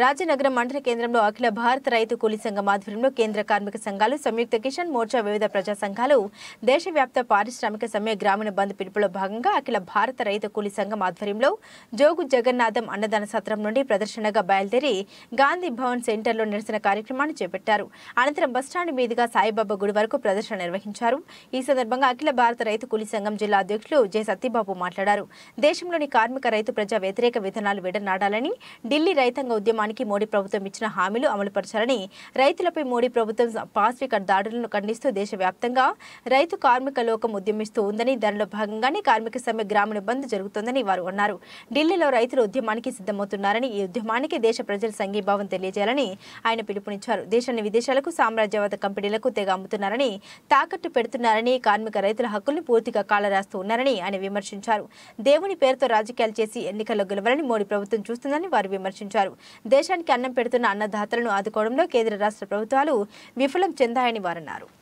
రాజనగరం మండల కేంద్రంలో అఖిల భారత రైతు కూలీ సంఘం ఆధ్వర్యంలో కేంద్ర కార్మిక సంఘాలు సంయుక్త కిషన్ మోర్చా వివిధ ప్రజా సంఘాలు దేశవ్యాప్త పారిశ్రామిక సమ్మె గ్రామీణ బంద్ పిలుపులో భాగంగా అఖిల భారత రైతు కూలీ సంఘం ఆధ్వర్యంలో జోగు జగన్నాథం అన్నదాన సత్రం నుండి ప్రదర్శనగా బయలుదేరి గాంధీ భవన్ సెంటర్లో నిరసన కార్యక్రమాన్ని చేపట్టారు అనంతరం బస్టాండ్ మీదుగా సాయిబాబా గుడి వరకు ప్రదర్శన నిర్వహించారు ఈ సందర్భంగా అఖిల భారత రైతు కూలీ సంఘం జిల్లా అధ్యక్షులు జె సత్యబాబు మాట్లాడారు దేశంలోని కార్మిక రైతు ప్రజా వ్యతిరేక విధానాలు విడనాడాలని ఢిల్లీ రైతాంగ ఉద్యమాన్ని కుటుంబానికి మోడీ ప్రభుత్వం ఇచ్చిన హామీలు అమలుపరచాలని రైతులపై మోడీ ప్రభుత్వం పాస్వికర్ దాడులను ఖండిస్తూ దేశవ్యాప్తంగా రైతు కార్మిక లోకం ఉద్యమిస్తూ ఉందని దానిలో భాగంగానే కార్మిక సమ్మె గ్రామీణ బంద్ జరుగుతోందని వారు అన్నారు ఢిల్లీలో రైతులు ఉద్యమానికి సిద్ధమవుతున్నారని ఈ ఉద్యమానికి దేశ ప్రజల సంఘీభావం తెలియజేయాలని ఆయన పిలుపునిచ్చారు దేశాన్ని విదేశాలకు సామ్రాజ్యవాద కంపెనీలకు తెగ అమ్ముతున్నారని తాకట్టు పెడుతున్నారని కార్మిక రైతుల హక్కుల్ని పూర్తిగా కాలరాస్తూ ఉన్నారని ఆయన విమర్శించారు దేవుని పేరుతో రాజకీయాలు చేసి ఎన్నికల్లో గెలవాలని మోడీ ప్రభుత్వం చూస్తుందని వారు విమర్శించారు దేశానికి అన్నం పెడుతున్న అన్నదాతలను ఆదుకోవడంలో కేంద్ర రాష్ట్ర ప్రభుత్వాలు విఫలం చెందాయని వారన్నారు